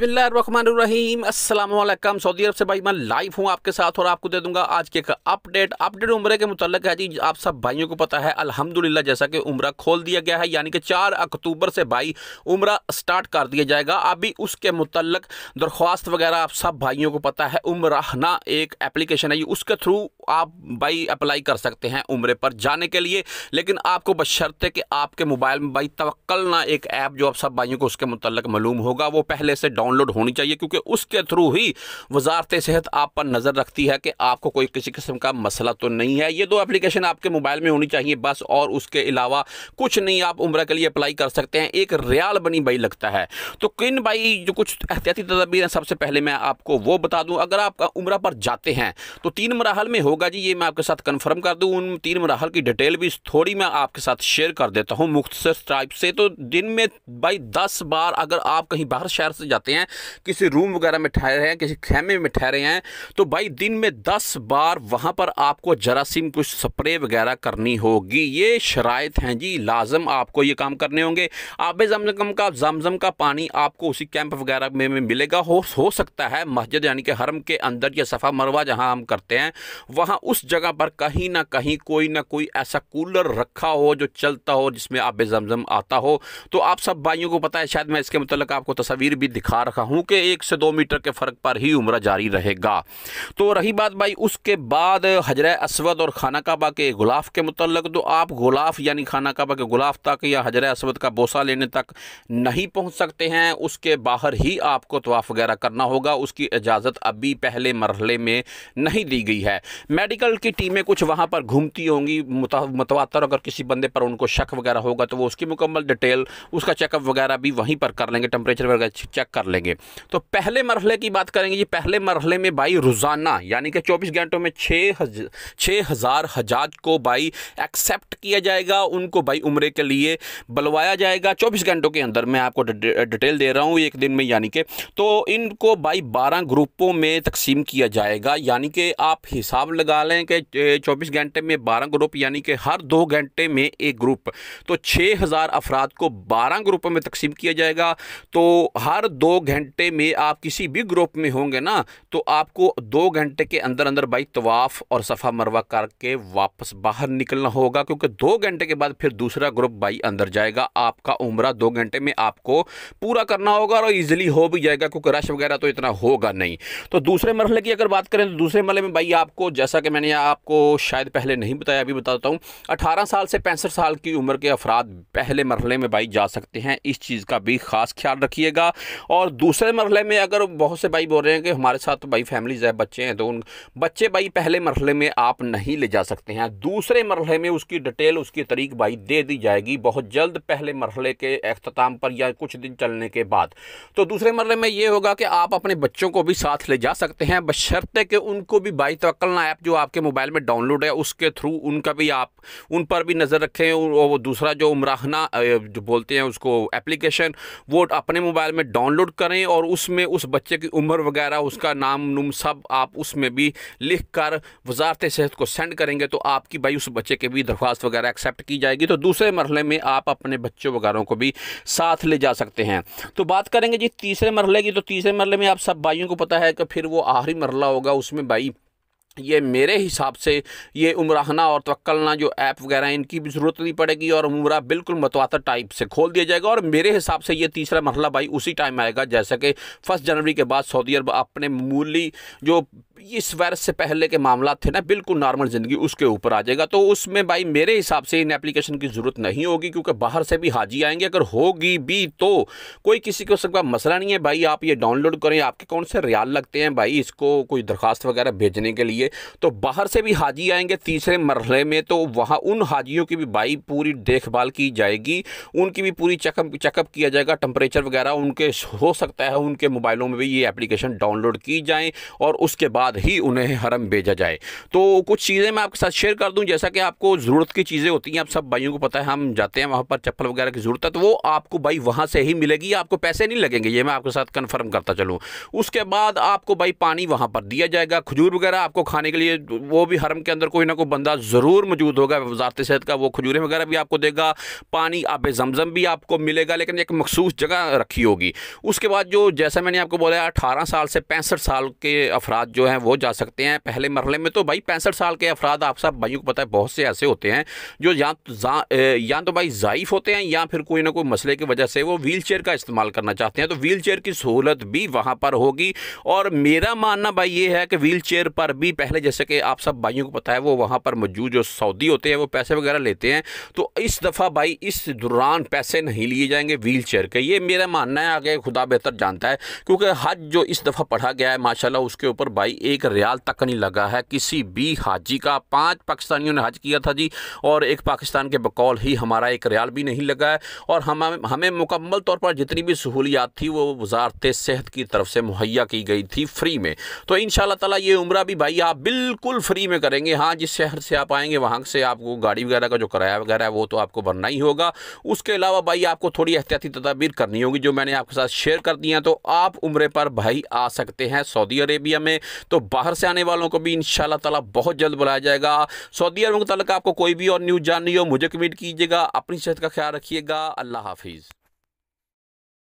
बसमीम अल्लाम सऊदी अरब से भाई मैं लाइव हूँ आपके साथ और आपको दे दूंगा आज के एक अपडेट अपडेट उम्र के मुतलक है जी आप सब भाइयों को पता है अल्हम्दुलिल्लाह जैसा कि उम्र खोल दिया गया है यानी कि चार अक्टूबर से भाई उम्र स्टार्ट कर दिया जाएगा अभी उसके मुतलक दरख्वास्त वगैरह आप सब भाइयों को पता है ना एक एप्लीकेशन है उसके थ्रू आप भाई अप्लाई कर सकते हैं उम्र पर जाने के लिए लेकिन आपको बशर्ते कि आपके मोबाइल में भाई ना एक ऐप जो आप सब भाइयों को उसके मुतल मालूम होगा वो पहले से डाउन डाउनलोड होनी चाहिए क्योंकि उसके थ्रू ही वजारत सेहत आप पर नज़र रखती है कि आपको कोई किसी किस्म का मसला तो नहीं है ये दो एप्लीकेशन आपके मोबाइल में होनी चाहिए बस और उसके अलावा कुछ नहीं आप उम्र के लिए अप्लाई कर सकते हैं एक रियाल बनी भाई लगता है तो किन भाई जो कुछ एहतियाती तदबीर हैं सबसे पहले मैं आपको वो बता दूँ अगर आप उम्र पर जाते हैं तो तीन मराहल में होगा जी ये मैं आपके साथ कन्फर्म कर दूँ उन तीन मराहल की डिटेल भी थोड़ी मैं आपके साथ शेयर कर देता हूँ मुख्तर टाइप से तो दिन में भाई दस बार अगर आप कहीं बाहर शहर से जाते हैं किसी रूम वगैरह में ठहरे हैं किसी खेमे में ठहरे हैं तो भाई दिन में दस बार वहाँ पर आपको जरासीम कुछ स्प्रे वगैरह करनी होगी ये शरात हैं जी लाजम आपको ये काम करने होंगे आब जमजम का जमजम का पानी आपको उसी कैंप वगैरह में, में मिलेगा हो, हो सकता है मस्जिद यानी कि हरम के अंदर या सफ़ा मरवा जहाँ हम करते हैं वहाँ उस जगह पर कहीं ना कहीं कोई ना कोई ऐसा कूलर रखा हो जो चलता हो जिसमें आब जमजम आता हो तो आप सब भाइयों को पता है शायद मैं इसके मतलब आपको तस्वीर भी दिखा रखा हूँ कि एक से दो मीटर के फ़र्क पर ही उम्र जारी रहेगा तो रही बात भाई उसके बाद हजर असवद और खाना काबा के गुलाफ के मतलब तो आप गुलाफ यानी खाना काबा के गुलाफ तक या हजर असवद का बोसा लेने तक नहीं पहुँच सकते हैं उसके बाहर ही आपको तोाफ़ वगैरह करना होगा उसकी इजाज़त अभी पहले मरहले में नहीं दी गई है मेडिकल की टीमें कुछ वहाँ पर घूमती होंगी मुतवातर अगर किसी बंदे पर उनको शक वगैरह होगा तो वो उसकी मुकम्मल डिटेल उसका चेकअप वगैरह भी वहीं पर कर लेंगे टेम्परेचर वगैरह चेक कर लेंगे लेंगे तो पहले मरहले की बात करेंगे ये पहले मरहले में बाई रोज़ाना यानी कि चौबीस घंटों में छः हज छः हज़ार हजाज को बाई एक्सेप्ट किया जाएगा उनको बाई उम्र के लिए बुलवाया जाएगा चौबीस घंटों के अंदर मैं आपको डिटेल दे रहा हूँ एक दिन में यानी कि तो इनको बाई बारह ग्रुपों में तकसीम किया जाएगा यानी कि आप हिसाब लगा लें कि चौबीस घंटे में बारह ग्रुप यानी कि हर दो घंटे में एक ग्रुप तो छः हज़ार अफराद को बारह ग्रुपों में तकसीम किया जाएगा तो हर दो घंटे में आप किसी भी ग्रुप में होंगे ना तो आपको दो घंटे के अंदर अंदर भाई तवाफ़ और सफ़ा मरवा करके वापस बाहर निकलना होगा क्योंकि दो घंटे के बाद फिर दूसरा ग्रुप भाई अंदर जाएगा आपका उम्र दो घंटे में आपको पूरा करना होगा और ईजिली हो भी जाएगा क्योंकि रश वगैरह तो इतना होगा नहीं तो दूसरे मरहल की अगर बात करें तो दूसरे मरल में भाई आपको जैसा कि मैंने आपको शायद पहले नहीं बताया अभी बताता हूँ अठारह साल से पैंसठ साल की उम्र के अफराद पहले मरहले में भाई जा सकते हैं इस चीज़ का भी ख़ास ख्याल रखिएगा और दूसरे मरहले में अगर बहुत से भाई बोल रहे हैं कि हमारे साथ तो भाई फैमिलीज है बच्चे हैं तो उन बच्चे भाई पहले मरहले में आप नहीं ले जा सकते हैं दूसरे मरहले में उसकी डिटेल उसकी तरीक भाई दे दी जाएगी बहुत जल्द पहले मरहले के अख्ताम पर या कुछ दिन चलने के बाद तो दूसरे मरहले में ये होगा कि आप अपने बच्चों को भी साथ ले जा सकते हैं बशर्ते कि उनको भी बाई तवक्लना ऐप जो आपके मोबाइल में डाउनलोड है उसके थ्रू उनका भी आप उन पर भी नज़र रखें वो दूसरा जो उमराहना जो बोलते हैं उसको एप्लीकेशन वो अपने मोबाइल में डाउनलोड करें और उसमें उस बच्चे की उम्र वगैरह उसका नाम नुम सब आप उसमें भी लिख कर वजारत सेहत को सेंड करेंगे तो आपकी भाई उस बच्चे के भी दरख्वास्त वगैरह एक्सेप्ट की जाएगी तो दूसरे मरले में आप अपने बच्चों वगैरह को भी साथ ले जा सकते हैं तो बात करेंगे जी तीसरे मरले की तो तीसरे मरल में आप सब भाइयों को पता है कि फिर वो आखिरी मरला होगा उसमें भाई ये मेरे हिसाब से ये उमराहना और तवक्लना जो ऐप वगैरह इनकी भी ज़रूरत नहीं पड़ेगी और उमरा बिल्कुल मतवातर टाइप से खोल दिया जाएगा और मेरे हिसाब से ये तीसरा मरला भाई उसी टाइम आएगा जैसा कि फर्स्ट जनवरी के बाद सऊदी अरब अपने मूली जो इस वायरस से पहले के मामला थे ना बिल्कुल नॉर्मल ज़िंदगी उसके ऊपर आ जाएगा तो उसमें भाई मेरे हिसाब से इन एप्लीकेशन की ज़रूरत नहीं होगी क्योंकि बाहर से भी हाजी आएंगे अगर होगी भी तो कोई किसी को सबका मसला नहीं है भाई आप ये डाउनलोड करें आपके कौन से रियाल लगते हैं भाई इसको कोई दरख्वास्त वगैरह भेजने के लिए आएंगे तो बाहर से भी हाजी आएंगे तीसरे मरहले में तो वहाँ उन हाजियों की भी बाई पूरी देखभाल की जाएगी उनकी भी पूरी चेकअप चेकअप किया जाएगा टम्परेचर वगैरह उनके हो सकता है उनके मोबाइलों में भी ये एप्लीकेशन डाउनलोड की जाए और उसके बाद ही उन्हें हरम भेजा जाए तो कुछ चीज़ें मैं आपके साथ शेयर कर दूँ जैसा कि आपको ज़रूरत की चीज़ें होती हैं आप सब भाइयों को पता है हम जाते हैं वहाँ पर चप्पल वगैरह की ज़रूरत है तो वो आपको भाई वहाँ से ही मिलेगी आपको पैसे नहीं लगेंगे ये मैं आपके साथ कन्फर्म करता चलूँ उसके बाद आपको भाई पानी वहाँ पर दिया जाएगा खजूर वगैरह आपको खाने के लिए वो भी हरम के अंदर कोई ना कोई बंदा ज़रूर मौजूद होगा वजारत सेहत का वो खजूरें वगैरह भी आपको देगा पानी आब जमजम भी आपको मिलेगा लेकिन एक मखसूस जगह रखी होगी उसके बाद जो जैसा मैंने आपको बोला अठारह साल से पैंसठ साल के अफराद जो हैं वो जा सकते हैं पहले मरहले में तो भाई पैंसठ साल के अफराद आप सब भाइयों को पता है बहुत से ऐसे होते हैं जो या तो या तो भाई ज़ाइफ होते हैं या फिर कोई ना कोई मसले की वजह से वो व्हील चेयर का इस्तेमाल करना चाहते हैं तो व्हील चेयर की सहूलत भी वहाँ पर होगी और मेरा मानना भाई ये है कि व्हील चेयर पर भी पहले जैसे कि आप सब भाइयों को पता है वो वहाँ पर मौजूद जो सऊदी होते हैं वो पैसे वगैरह लेते हैं तो इस दफ़ा भाई इस दौरान पैसे नहीं लिए जाएंगे व्हील चेयर के ये मेरा मानना है आगे खुदा बेहतर जानता है क्योंकि हज जो इस दफ़ा पढ़ा गया है माशा उसके ऊपर भाई एक रियाल तक नहीं लगा है किसी भी हाजी का पाँच पाकिस्तानियों ने हज किया था जी और एक पाकिस्तान के बकौल ही हमारा एक रियाल भी नहीं लगा है और हम हमें मुकम्मल तौर पर जितनी भी सहूलियात थी वो वजारत सेहत की तरफ से मुहैया की गई थी फ्री में तो इन ताला ये उम्र भी भाई आप आप बिल्कुल फ्री में करेंगे हाँ जिस शहर से आप आएंगे वहाँ से आपको गाड़ी वगैरह का जो किराया वगैरह है वो तो आपको भरना ही होगा उसके अलावा भाई आपको थोड़ी एहतियाती तदाबीर करनी होगी जो मैंने आपके साथ शेयर कर दी हैं तो आप उम्र पर भाई आ सकते हैं सऊदी अरेबिया में तो बाहर से आने वालों को भी इन ताला बहुत जल्द बुलाया जाएगा सऊदी अरब के मुतल आपको कोई भी और न्यूज़ जाननी हो मुझे कमेंट कीजिएगा अपनी सेहत का ख्याल रखिएगा अल्लाह हाफिज़